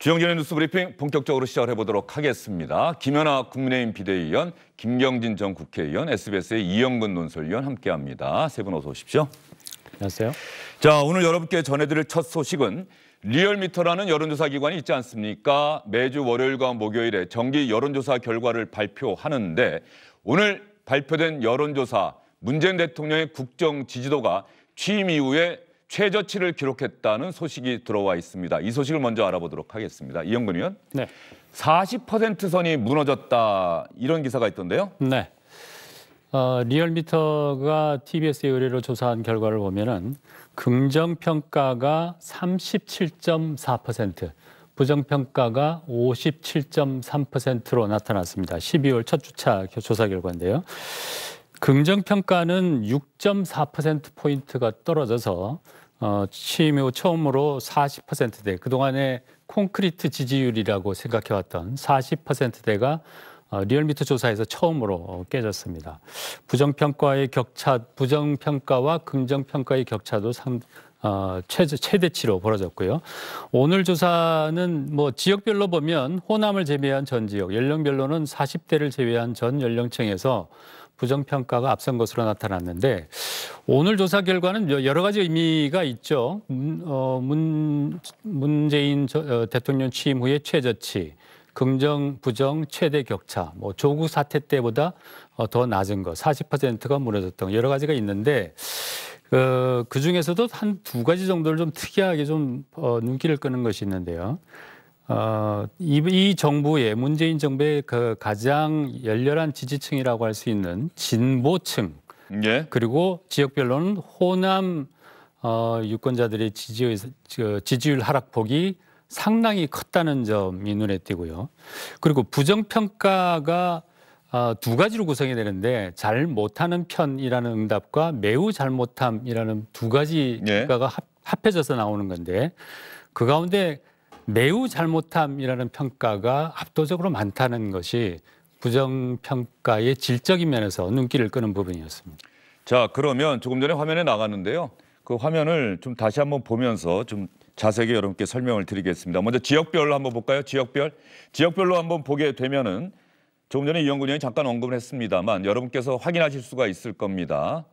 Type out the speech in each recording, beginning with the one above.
주영진의 뉴스브리핑 본격적으로 시작해 보도록 하겠습니다. 김연아 국민의힘 비대위원, 김경진 전 국회의원, SBS의 이영근 논설위원 함께합니다. 세 분 어서 오십시오. 안녕하세요. 자 오늘 여러분께 전해드릴 첫 소식은 리얼미터라는 여론조사 기관이 있지 않습니까? 매주 월요일과 목요일에 정기 여론조사 결과를 발표하는데 오늘 발표된 여론조사 문재인 대통령의 국정 지지도가 취임 이후에 최저치를 기록했다는 소식이 들어와 있습니다. 이 소식을 먼저 알아보도록 하겠습니다. 이영근 의원. 네. 40% 선이 무너졌다 이런 기사가 있던데요. 네. 어, 리얼미터가 TBS의 의뢰로 조사한 결과를 보면은 긍정 평가가 37.4%, 부정 평가가 57.3%로 나타났습니다. 12월 첫 주차 조사 결과인데요. 긍정 평가는 6.4% 포인트가 떨어져서 어, 취임 이후 처음으로 40%대 그동안에 콘크리트 지지율이라고 생각해왔던 40%대가 어, 리얼미터 조사에서 처음으로 어, 깨졌습니다. 부정평가의 격차, 부정평가와 긍정평가의 격차도 상, 어, 최저, 최대치로 벌어졌고요. 오늘 조사는 뭐 지역별로 보면 호남을 제외한 전 지역, 연령별로는 40대를 제외한 전 연령층에서 부정평가가 앞선 것으로 나타났는데 오늘 조사 결과는 여러 가지 의미가 있죠. 문, 어, 문, 문재인 어, 대통령 취임 후의 최저치, 긍정, 부정, 최대 격차, 뭐 조국 사태 때보다 어, 더 낮은 거, 40%가 무너졌던 거, 여러 가지가 있는데 어, 그 중에서도 한 두 가지 정도를 좀 특이하게 좀 눈길을 끄는 것이 있는데요. 어, 이, 이 정부의 문재인 정부의 그 가장 열렬한 지지층이라고 할 수 있는 진보층 예. 그리고 지역별로는 호남 어, 유권자들의 지지율, 지지율 하락폭이 상당히 컸다는 점이 눈에 띄고요. 그리고 부정평가가 어, 두 가지로 구성이 되는데 잘 못하는 편이라는 응답과 매우 잘못함이라는 두 가지 평가가 예. 합, 합해져서 나오는 건데 그 가운데 매우 잘못함이라는 평가가 압도적으로 많다는 것이 부정평가의 질적인 면에서 눈길을 끄는 부분이었습니다. 자, 그러면 조금 전에 화면에 나갔는데요. 그 화면을 좀 다시 한번 보면서 좀 자세하게 여러분께 설명을 드리겠습니다. 먼저 지역별로 한번 볼까요? 지역별. 지역별로 한번 보게 되면은 조금 전에 이영근 의원이 잠깐 언급을 했습니다만 여러분께서 확인하실 수가 있을 겁니다.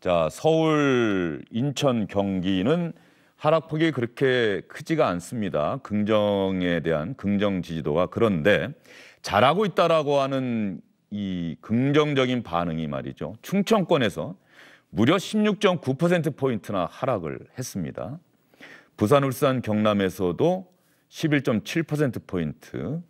자, 서울, 인천, 경기는 하락폭이 그렇게 크지가 않습니다. 긍정에 대한 긍정 지지도가 그런데 잘하고 있다라고 하는 이 긍정적인 반응이 말이죠. 충청권에서 무려 16.9% 포인트나 하락을 했습니다. 부산, 울산, 경남에서도 11.7% 포인트.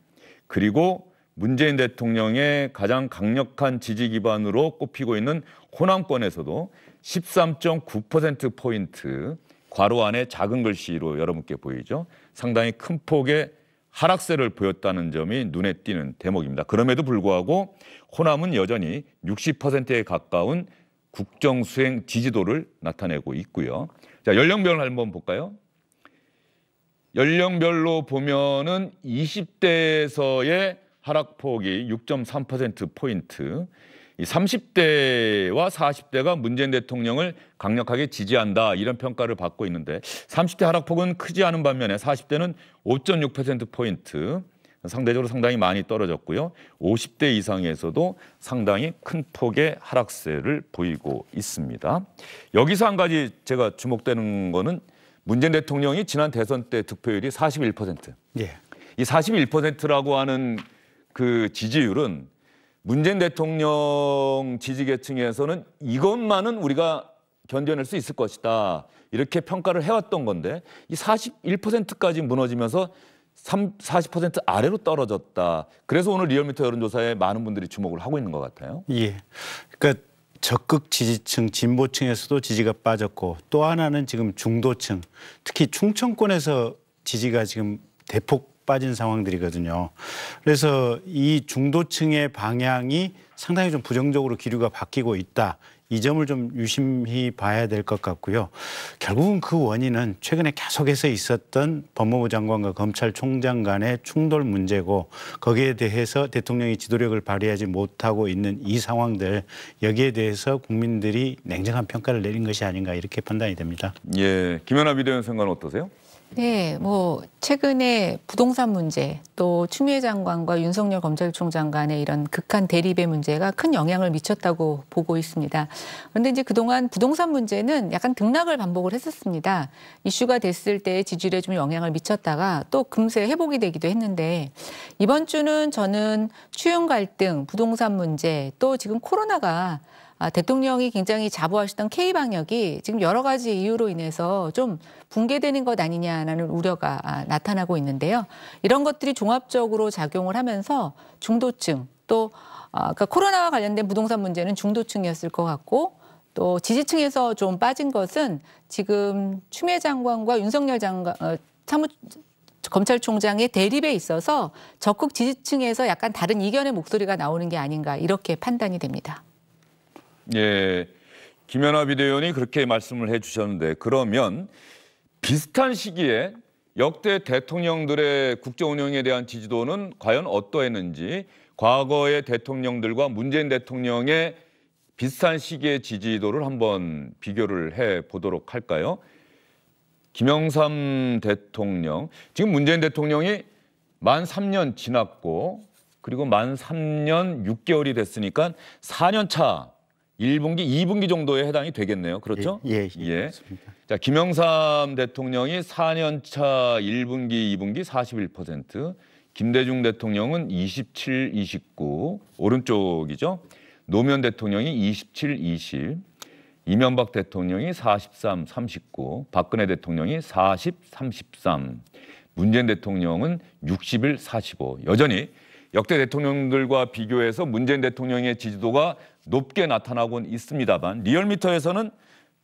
그리고 문재인 대통령의 가장 강력한 지지 기반으로 꼽히고 있는 호남권에서도 13.9% 포인트 과로 안에 작은 글씨로 여러분께 보이죠. 상당히 큰 폭의 하락세를 보였다는 점이 눈에 띄는 대목입니다. 그럼에도 불구하고 호남은 여전히 60%에 가까운 국정 수행 지지도를 나타내고 있고요. 자, 연령별 한번 볼까요? 연령별로 보면은 20대에서의 하락폭이 6.3% 포인트, 이 30대와 40대가 문재인 대통령을 강력하게 지지한다 이런 평가를 받고 있는데 30대 하락폭은 크지 않은 반면에 40대는 5.6%포인트 상대적으로 상당히 많이 떨어졌고요. 50대 이상에서도 상당히 큰 폭의 하락세를 보이고 있습니다. 여기서 한 가지 제가 주목되는 거는 문재인 대통령이 지난 대선 때 득표율이 41%. 예. 이 41%라고 하는 그 지지율은 문재인 대통령 지지계층에서는 이것만은 우리가 견뎌낼 수 있을 것이다. 이렇게 평가를 해왔던 건데 이 41%까지 무너지면서 3, 40% 아래로 떨어졌다. 그래서 오늘 리얼미터 여론조사에 많은 분들이 주목을 하고 있는 것 같아요. 예. 그러니까 적극 지지층, 진보층에서도 지지가 빠졌고 또 하나는 지금 중도층, 특히 충청권에서 지지가 지금 대폭 빠진 상황들이거든요. 그래서 이 중도층의 방향이 상당히 좀 부정적으로 기류가 바뀌고 있다. 이 점을 좀 유심히 봐야 될 것 같고요. 결국은 그 원인은 최근에 계속해서 있었던 법무부 장관과 검찰총장 간의 충돌 문제고 거기에 대해서 대통령이 지도력을 발휘하지 못하고 있는 이 상황들 여기에 대해서 국민들이 냉정한 평가를 내린 것이 아닌가 이렇게 판단이 됩니다. 예, 김연아 비대원생각 어떠세요? 네, 뭐 최근에 부동산 문제 또 추미애 장관과 윤석열 검찰총장 간의 이런 극한 대립의 문제가 큰 영향을 미쳤다고 보고 있습니다. 그런데 이제 그동안 부동산 문제는 약간 등락을 반복을 했었습니다. 이슈가 됐을 때 지지율에 좀 영향을 미쳤다가 또 금세 회복이 되기도 했는데 이번 주는 저는 추융 갈등, 부동산 문제 또 지금 코로나가 아, 대통령이 굉장히 자부하시던 K 방역이 지금 여러 가지 이유로 인해서 좀 붕괴되는 것 아니냐라는 우려가 아, 나타나고 있는데요. 이런 것들이 종합적으로 작용을 하면서 중도층 또 아, 그러니까 코로나와 관련된 부동산 문제는 중도층이었을 것 같고 또 지지층에서 좀 빠진 것은 지금 추미애 장관과 윤석열 장관 어, 사무 검찰총장의 대립에 있어서 적극 지지층에서 약간 다른 이견의 목소리가 나오는 게 아닌가 이렇게 판단이 됩니다. 예. 김연아 비대위원이 그렇게 말씀을 해 주셨는데 그러면 비슷한 시기에 역대 대통령들의 국정 운영에 대한 지지도는 과연 어떠했는지 과거의 대통령들과 문재인 대통령의 비슷한 시기의 지지도를 한번 비교를 해 보도록 할까요? 김영삼 대통령, 지금 문재인 대통령이 만 3년 지났고 그리고 만 3년 6개월이 됐으니까 4년 차 1분기, 2분기 정도에 해당이 되겠네요. 그렇죠? 예, 예, 예. 예. 그렇습니다. 자, 김영삼 대통령이 4년 차 1분기, 2분기 41%, 김대중 대통령은 27, 29, 오른쪽이죠. 노무현 대통령이 27, 20, 이명박 대통령이 43, 39, 박근혜 대통령이 40, 33, 문재인 대통령은 61, 45. 여전히 역대 대통령들과 비교해서 문재인 대통령의 지지도가 높게 나타나곤 있습니다만 리얼미터에서는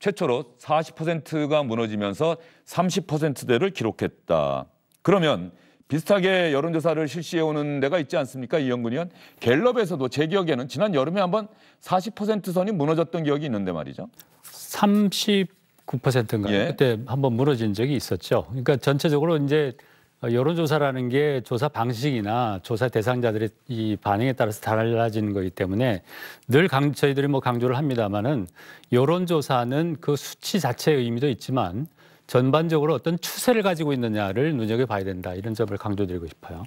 최초로 40%가 무너지면서 30%대를 기록했다. 그러면 비슷하게 여론조사를 실시해오는 데가 있지 않습니까? 이영근 의원. 갤럽에서도 제 기억에는 지난 여름에 한번 40% 선이 무너졌던 기억이 있는데 말이죠. 39%인가요? 예. 그때 한번 무너진 적이 있었죠. 그러니까 전체적으로 이제 어, 여론조사라는 게 조사 방식이나 조사 대상자들의 이 반응에 따라서 달라지는 거기 때문에 늘 강, 저희들이 뭐 강조를 합니다만은 여론조사는 그 수치 자체의 의미도 있지만 전반적으로 어떤 추세를 가지고 있느냐를 눈여겨봐야 된다 이런 점을 강조드리고 싶어요.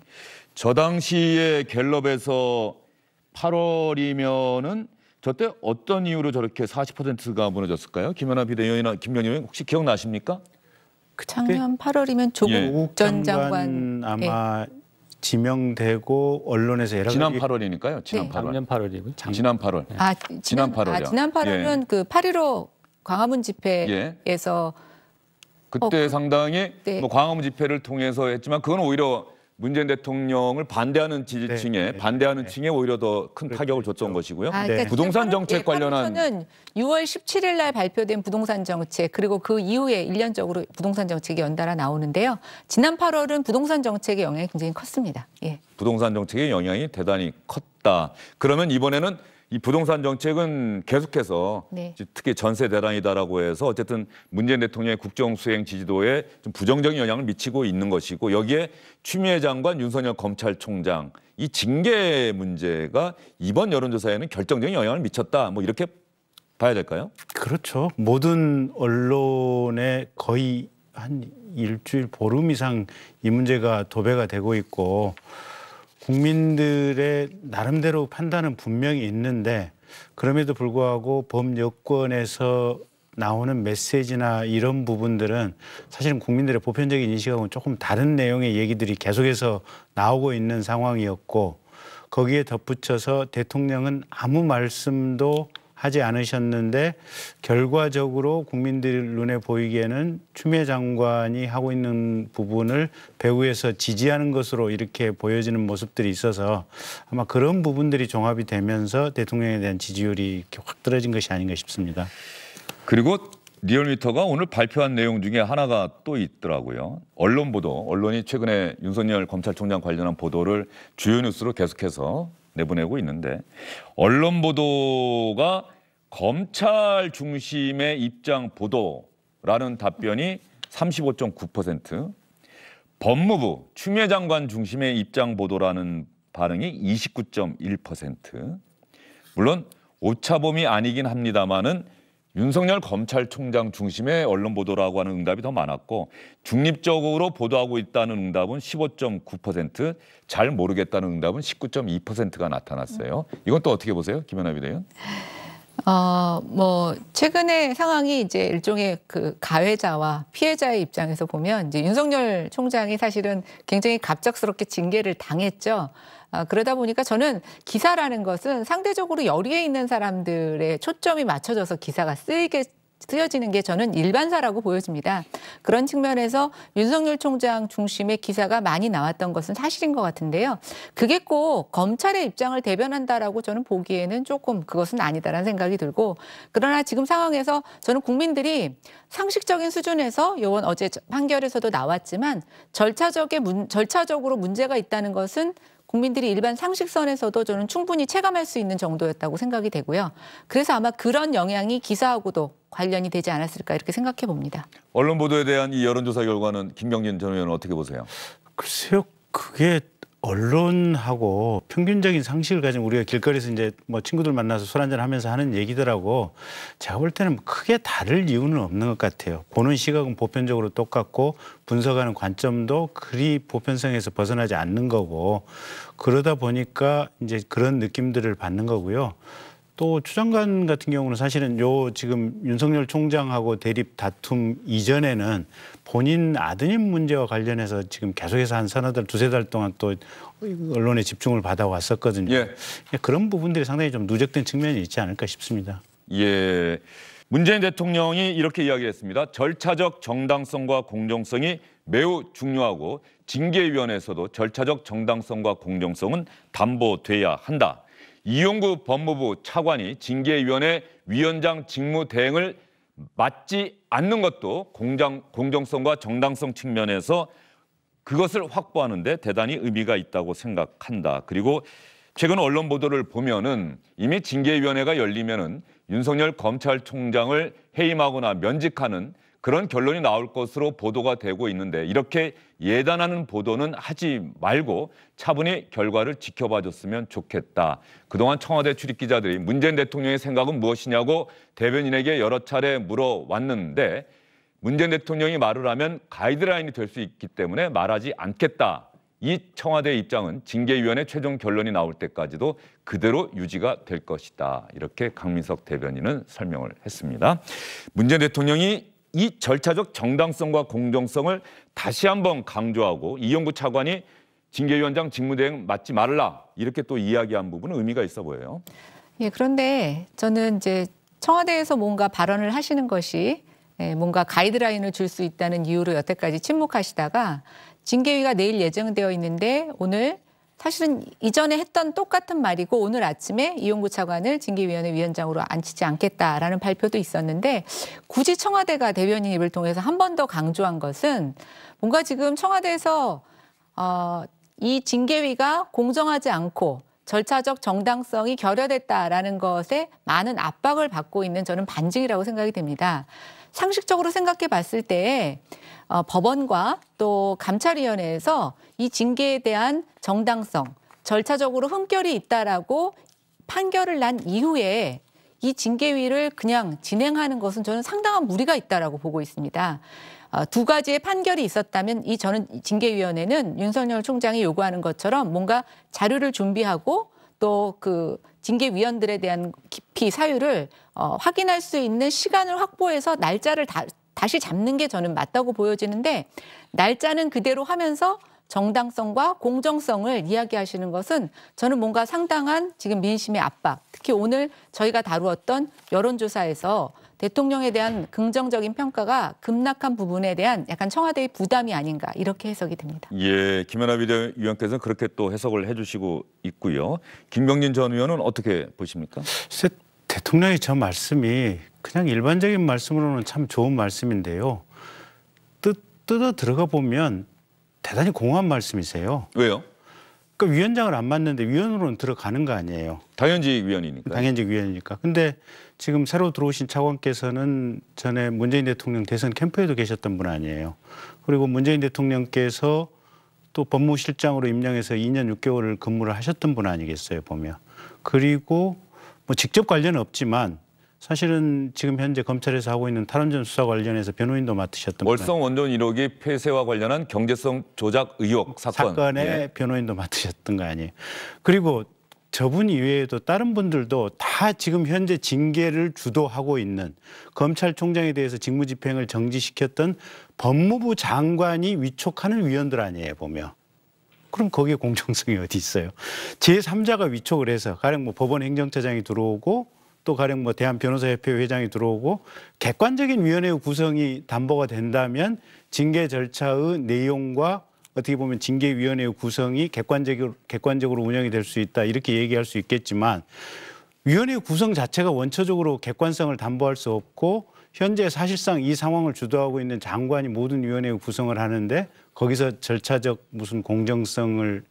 저 당시에 갤럽에서 8월이면은 저 때 어떤 이유로 저렇게 40%가 무너졌을까요? 김연아 비대위원이나 김연희 의원 혹시 기억나십니까? 작년 그 8월이면 조국 예. 전 장관 아마 예. 지명되고 언론에서 여러 지난 8월이니까요. 지난 네. 8월. 작년 8월이고 지난 8월. 아 지난, 8월 지난 8월은 아, 예. 그8일5 광화문 집회에서 예. 그때 어, 그 상당히 네. 뭐 광화문 집회를 통해서 했지만 그건 오히려 문재인 대통령을 반대하는 지지층에 네. 네. 반대하는 네. 층에 오히려 더큰 그렇죠. 타격을 줬던 그렇죠. 것이고요. 아, 네. 그러니까 부동산 정책 관련한 6월 17일 날 발표된 부동산 정책 그리고 그 이후에 1년적으로 부동산 정책이 연달아 나오는데요. 지난 8월은 부동산 정책의 영향이 굉장히 컸습니다. 예. 부동산 정책의 영향이 대단히 컸다. 그러면 이번에는 이 부동산 정책은 계속해서 네. 특히 전세 대란이다라고 해서 어쨌든 문재인 대통령의 국정 수행 지지도에 좀 부정적인 영향을 미치고 있는 것이고 여기에 추미애 장관, 윤석열 검찰총장 이 징계 문제가 이번 여론조사에는 결정적인 영향을 미쳤다. 뭐 이렇게 봐야 될까요? 그렇죠. 모든 언론에 거의 한 일주일 보름 이상 이 문제가 도배가 되고 있고 국민들의 나름대로 판단은 분명히 있는데 그럼에도 불구하고 범여권에서 나오는 메시지나 이런 부분들은 사실은 국민들의 보편적인 인식하고는 조금 다른 내용의 얘기들이 계속해서 나오고 있는 상황이었고 거기에 덧붙여서 대통령은 아무 말씀도 하지 않으셨는데 결과적으로 국민들 눈에 보이기에는 추미애 장관이 하고 있는 부분을 배후에서 지지하는 것으로 이렇게 보여지는 모습들이 있어서 아마 그런 부분들이 종합이 되면서 대통령에 대한 지지율이 확 떨어진 것이 아닌가 싶습니다. 그리고 리얼미터가 오늘 발표한 내용 중에 하나가 또 있더라고요. 언론 보도, 언론이 최근에 윤석열 검찰총장 관련한 보도를 주요 뉴스로 계속해서 내보내고 있는데 언론 보도가 검찰 중심의 입장 보도라는 답변이 35.9%, 법무부 추미애 장관 중심의 입장 보도라는 반응이 29.1%. 물론 오차범위 아니긴 합니다만은 윤석열 검찰총장 중심의 언론 보도라고 하는 응답이 더 많았고 중립적으로 보도하고 있다는 응답은 15.9%, 잘 모르겠다는 응답은 19.2%가 나타났어요. 이건 또 어떻게 보세요, 김연아 비대위원? 어, 뭐, 최근의 상황이 이제 일종의 그 가해자와 피해자의 입장에서 보면 이제 윤석열 총장이 사실은 굉장히 갑작스럽게 징계를 당했죠. 아, 그러다 보니까 저는 기사라는 것은 상대적으로 열의에 있는 사람들의 초점이 맞춰져서 기사가 쓰이게 쓰여지는 게 저는 일반사라고 보여집니다. 그런 측면에서 윤석열 총장 중심의 기사가 많이 나왔던 것은 사실인 것 같은데요. 그게 꼭 검찰의 입장을 대변한다라고 저는 보기에는 조금 그것은 아니다라는 생각이 들고 그러나 지금 상황에서 저는 국민들이 상식적인 수준에서 요원 어제 판결에서도 나왔지만 절차적의 문, 절차적으로 문제가 있다는 것은 국민들이 일반 상식선에서도 저는 충분히 체감할 수 있는 정도였다고 생각이 되고요. 그래서 아마 그런 영향이 기사하고도 관련이 되지 않았을까 이렇게 생각해 봅니다. 언론 보도에 대한 이 여론조사 결과는 김경진 전 의원은 어떻게 보세요? 글쎄요, 그게 언론하고 평균적인 상식을 가진 우리가 길거리에서 이제 뭐 친구들 만나서 술 한잔 하면서 하는 얘기들하고 제가 볼 때는 크게 다를 이유는 없는 것 같아요. 보는 시각은 보편적으로 똑같고 분석하는 관점도 그리 보편성에서 벗어나지 않는 거고 그러다 보니까 이제 그런 느낌들을 받는 거고요. 또 추장관 같은 경우는 사실은 요 지금 윤석열 총장하고 대립 다툼 이전에는 본인 아드님 문제와 관련해서 지금 계속해서 한 서너 달, 두세 달 동안 또 언론에 집중을 받아왔었거든요. 예. 그러니까 그런 부분들이 상당히 좀 누적된 측면이 있지 않을까 싶습니다. 예. 문재인 대통령이 이렇게 이야기했습니다. 절차적 정당성과 공정성이 매우 중요하고 징계위원회에서도 절차적 정당성과 공정성은 담보돼야 한다. 이용구 법무부 차관이 징계위원회 위원장 직무 대행을 맞지 않는 것도 공정, 공정성과 정당성 측면에서 그것을 확보하는데 대단히 의미가 있다고 생각한다. 그리고 최근 언론 보도를 보면은 이미 징계위원회가 열리면은 윤석열 검찰총장을 해임하거나 면직하는 그런 결론이 나올 것으로 보도가 되고 있는데 이렇게 예단하는 보도는 하지 말고 차분히 결과를 지켜봐 줬으면 좋겠다. 그동안 청와대 출입 기자들이 문재인 대통령의 생각은 무엇이냐고 대변인에게 여러 차례 물어왔는데 문재인 대통령이 말을 하면 가이드라인이 될 수 있기 때문에 말하지 않겠다. 이 청와대의 입장은 징계위원회 최종 결론이 나올 때까지도 그대로 유지가 될 것이다. 이렇게 강민석 대변인은 설명을 했습니다. 문재인 대통령이 이 절차적 정당성과 공정성을 다시 한번 강조하고 이영구 차관이 징계위원장 직무대행 맞지 말라 이렇게 또 이야기한 부분은 의미가 있어 보여요. 예, 그런데 저는 이제 청와대에서 뭔가 발언을 하시는 것이 예, 뭔가 가이드라인을 줄 수 있다는 이유로 여태까지 침묵하시다가 징계위가 내일 예정되어 있는데 오늘 사실은 이전에 했던 똑같은 말이고 오늘 아침에 이용구 차관을 징계위원회 위원장으로 앉히지 않겠다라는 발표도 있었는데 굳이 청와대가 대변인 입을 통해서 한 번 더 강조한 것은 뭔가 지금 청와대에서 어, 이 징계위가 공정하지 않고 절차적 정당성이 결여됐다라는 것에 많은 압박을 받고 있는 저는 반증이라고 생각이 됩니다. 상식적으로 생각해 봤을 때 어, 법원과 또 감찰위원회에서 이 징계에 대한 정당성, 절차적으로 흠결이 있다라고 판결을 난 이후에 이 징계위를 그냥 진행하는 것은 저는 상당한 무리가 있다라고 보고 있습니다. 어, 두 가지의 판결이 있었다면 이 저는 징계위원회는 윤석열 총장이 요구하는 것처럼 뭔가 자료를 준비하고 또 그 징계위원들에 대한 깊이 사유를 어, 확인할 수 있는 시간을 확보해서 날짜를 다, 다시 잡는 게 저는 맞다고 보여지는데 날짜는 그대로 하면서 정당성과 공정성을 이야기하시는 것은 저는 뭔가 상당한 지금 민심의 압박, 특히 오늘 저희가 다루었던 여론조사에서 대통령에 대한 긍정적인 평가가 급락한 부분에 대한 약간 청와대의 부담이 아닌가 이렇게 해석이 됩니다. 예, 김연아 위원께서는 그렇게 또 해석을 해주시고 있고요. 김경진 전 의원은 어떻게 보십니까? 대통령의 저 말씀이 그냥 일반적인 말씀으로는 참 좋은 말씀인데요. 뜻, 뜯어 들어가 보면 대단히 공허한 말씀이세요. 왜요? 그 위원장을 안 맞는데 위원으로는 들어가는 거 아니에요. 당연직 위원이니까. 당연직 위원이니까. 근데 지금 새로 들어오신 차관께서는 전에 문재인 대통령 대선 캠프에도 계셨던 분 아니에요. 그리고 문재인 대통령께서 또 법무실장으로 임명해서 2년 6개월을 근무를 하셨던 분 아니겠어요, 보면. 그리고 뭐 직접 관련은 없지만 사실은 지금 현재 검찰에서 하고 있는 탈원전 수사 관련해서 변호인도 맡으셨던 월성 원전 1호기 폐쇄와 관련한 경제성 조작 의혹 사건 사건에 예. 변호인도 맡으셨던 거 아니에요. 그리고 저분 이외에도 다른 분들도 다 지금 현재 징계를 주도하고 있는 검찰총장에 대해서 직무집행을 정지시켰던 법무부 장관이 위촉하는 위원들 아니에요 보면 그럼 거기에 공정성이 어디 있어요 제3자가 위촉을 해서 가령 뭐 법원 행정처장이 들어오고 또 가령 뭐 대한 변호사협회 회장이 들어오고 객관적인 위원회 구성이 담보가 된다면 징계 절차의 내용과 어떻게 보면 징계위원회의 구성이 객관적으로 객관적으로 운영이 될 수 있다 이렇게 얘기할 수 있겠지만 위원회 구성 자체가 원초적으로 객관성을 담보할 수 없고 현재 사실상 이 상황을 주도하고 있는 장관이 모든 위원회 구성을 하는데 거기서 절차적 무슨 공정성을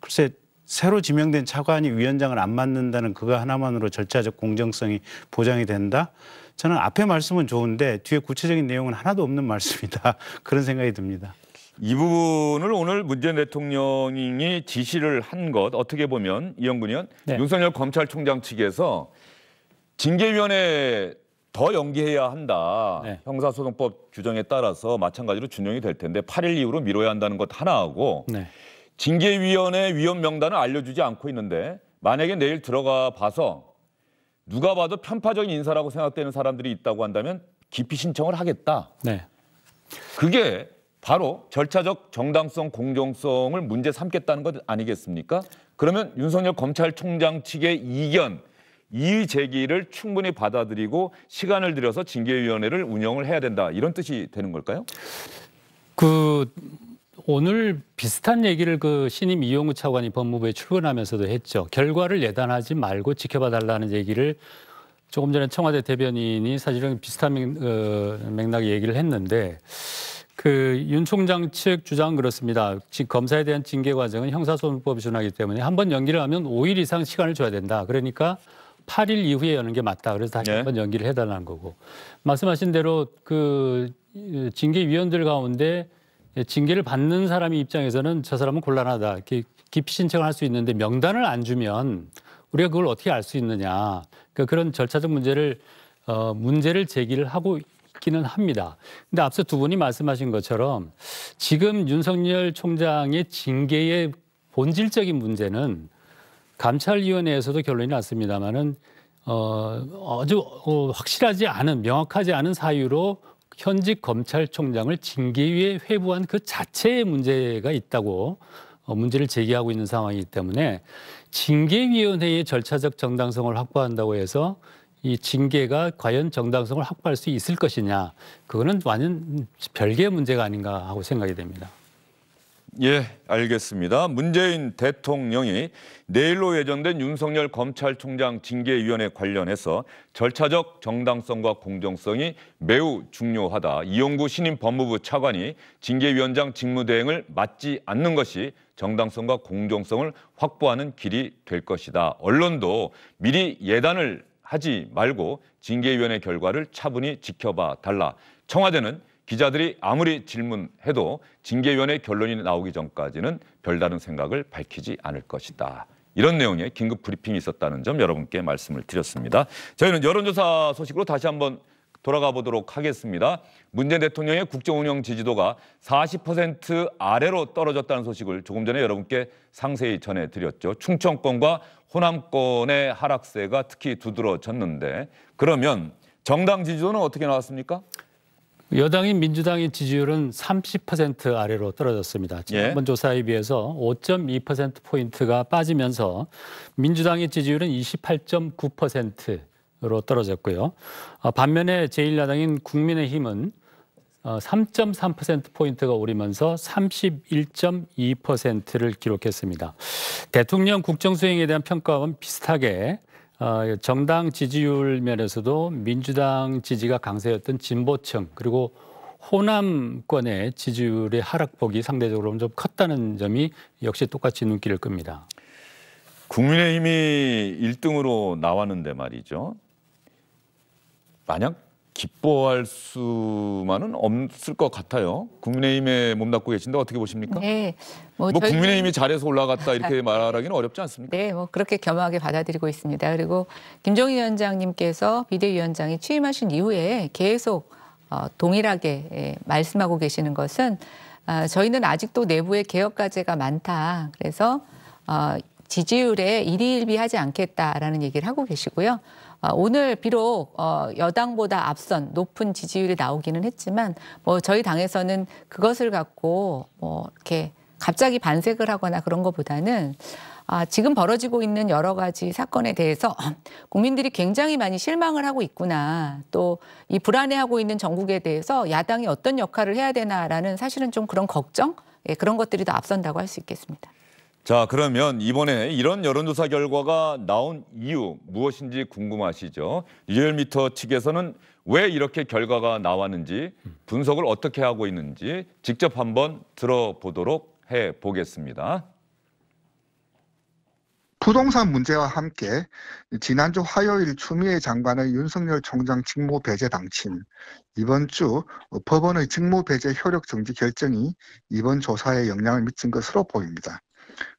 글쎄 새로 지명된 차관이 위원장을 안 맡는다는 그거 하나만으로 절차적 공정성이 보장이 된다? 저는 앞에 말씀은 좋은데 뒤에 구체적인 내용은 하나도 없는 말씀이다. 그런 생각이 듭니다. 이 부분을 오늘 문재인 대통령이 지시를 한 것 어떻게 보면 이영근 의원 네. 윤석열 검찰총장 측에서 징계위원회 더 연기해야 한다. 네. 형사소송법 규정에 따라서 마찬가지로 준용이 될 텐데 8일 이후로 미뤄야 한다는 것 하나하고 네. 징계위원회 위원 명단을 알려주지 않고 있는데 만약에 내일 들어가 봐서 누가 봐도 편파적인 인사라고 생각되는 사람들이 있다고 한다면 기피 신청을 하겠다. 네. 그게 바로 절차적 정당성 공정성을 문제 삼겠다는 것 아니겠습니까? 그러면 윤석열 검찰총장 측의 이견 이의 제기를 충분히 받아들이고 시간을 들여서 징계위원회를 운영을 해야 된다 이런 뜻이 되는 걸까요? 그 오늘 비슷한 얘기를 그 신임 이용우 차관이 법무부에 출근하면서도 했죠. 결과를 예단하지 말고 지켜봐 달라는 얘기를 조금 전에 청와대 대변인이 사실은 비슷한 맥, 어, 락의 얘기를 했는데 그 윤 총장 측 주장은 그렇습니다. 검사에 대한 징계 과정은 형사소송법이 준하기 때문에 한 번 연기를 하면 5일 이상 시간을 줘야 된다. 그러니까 8일 이후에 여는 게 맞다. 그래서 다시 네. 한번 연기를 해달라는 거고 말씀하신 대로 그 징계위원들 가운데 예, 징계를 받는 사람의 입장에서는 저 사람은 곤란하다. 이 신청을 할 수 있는데 명단을 안 주면 우리가 그걸 어떻게 알 수 있느냐. 그러니까 그런 절차적 문제를 어, 문제를 제기를 하고 있기는 합니다. 근데 앞서 두 분이 말씀하신 것처럼 지금 윤석열 총장의 징계의 본질적인 문제는 감찰위원회에서도 결론이 났습니다만은 어, 아주 어, 확실하지 않은 명확하지 않은 사유로 현직 검찰총장을 징계위에 회부한 그자체에 문제가 있다고 어, 문제를 제기하고 있는 상황이기 때문에 징계위원회의 절차적 정당성을 확보한다고 해서 이 징계가 과연 정당성을 확보할 수 있을 것이냐 그거는 완전 별개의 문제가 아닌가 하고 생각이 됩니다. 예, 알겠습니다. 문재인 대통령이 내일로 예정된 윤석열 검찰총장 징계위원회 관련해서 절차적 정당성과 공정성이 매우 중요하다. 이용구 신임 법무부 차관이 징계위원장 직무대행을 맡지 않는 것이 정당성과 공정성을 확보하는 길이 될 것이다. 언론도 미리 예단을 하지 말고 징계위원회 결과를 차분히 지켜봐 달라. 청와대는 기자들이 아무리 질문해도 징계위원회 결론이 나오기 전까지는 별다른 생각을 밝히지 않을 것이다. 이런 내용의 긴급 브리핑이 있었다는 점 여러분께 말씀을 드렸습니다. 저희는 여론조사 소식으로 다시 한번 돌아가 보도록 하겠습니다. 문재인 대통령의 국정운영 지지도가 40% 아래로 떨어졌다는 소식을 조금 전에 여러분께 상세히 전해드렸죠. 충청권과 호남권의 하락세가 특히 두드러졌는데 그러면 정당 지지도는 어떻게 나왔습니까? 여당인 민주당의 지지율은 30% 아래로 떨어졌습니다. 지난번 예. 조사에 비해서 5.2%포인트가 빠지면서 민주당의 지지율은 28.9%로 떨어졌고요. 어, 반면에 제1야당인 국민의힘은 3.3%포인트가 어, 오르면서 31.2%를 기록했습니다. 대통령 국정수행에 대한 평가와 비슷하게 아, 정당 지지율 면에서도 민주당 지지가 강세였던 진보층 그리고 호남권의 지지율의 하락폭이 상대적으로 좀 컸다는 점이 역시 똑같이 눈길을 끕니다. 국민의힘이 1등으로 나왔는데 말이죠. 만약 기뻐할 수만은 없을 것 같아요. 국민의힘에 몸담고 계신데 어떻게 보십니까? 네, 뭐, 뭐 저희... 국민의힘이 잘해서 올라갔다 이렇게 말하기는 어렵지 않습니까? 네, 뭐 그렇게 겸허하게 받아들이고 있습니다. 그리고 김종인 위원장님께서 비대위원장이 취임하신 이후에 계속 어, 동일하게 예, 말씀하고 계시는 것은 어, 저희는 아직도 내부의 개혁 과제가 많다. 그래서 어, 지지율에 일희일비하지 않겠다라는 얘기를 하고 계시고요. 아, 오늘 비록 어, 여당보다 앞선 높은 지지율이 나오기는 했지만 뭐 저희 당에서는 그것을 갖고 뭐 이렇게 갑자기 반색을 하거나 그런 것보다는 아, 지금 벌어지고 있는 여러 가지 사건에 대해서 국민들이 굉장히 많이 실망을 하고 있구나. 또 이 불안해하고 있는 정국에 대해서 야당이 어떤 역할을 해야 되나라는 사실은 좀 그런 걱정, 예, 그런 것들이 더 앞선다고 할 수 있겠습니다. 자 그러면 이번에 이런 여론조사 결과가 나온 이유 무엇인지 궁금하시죠? 리얼미터 측에서는 왜 이렇게 결과가 나왔는지 분석을 어떻게 하고 있는지 직접 한번 들어보도록 해 보겠습니다. 부동산 문제와 함께 지난주 화요일 추미애 장관의 윤석열 총장 직무 배제 당침, 이번 주 법원의 직무 배제 효력 정지 결정이 이번 조사에 영향을 미친 것으로 보입니다.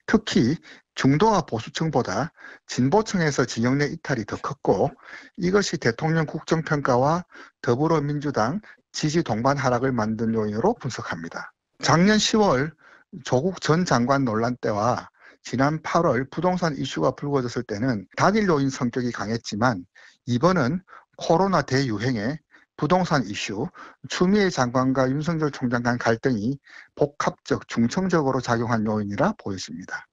특히 중도와 보수층보다 진보층에서 진영 내 이탈이 더 컸고 이것이 대통령 국정평가와 더불어민주당 지지 동반 하락을 만든 요인으로 분석합니다. 작년 10월 조국 전 장관 논란 때와 지난 8월 부동산 이슈가 불거졌을 때는 단일 요인 성격이 강했지만 이번은 코로나 대유행에 부동산 이슈, 추미애 장관과 윤석열 총장 간 갈등이 복합적, 중청적으로 작용한 요인이라 보였습니다.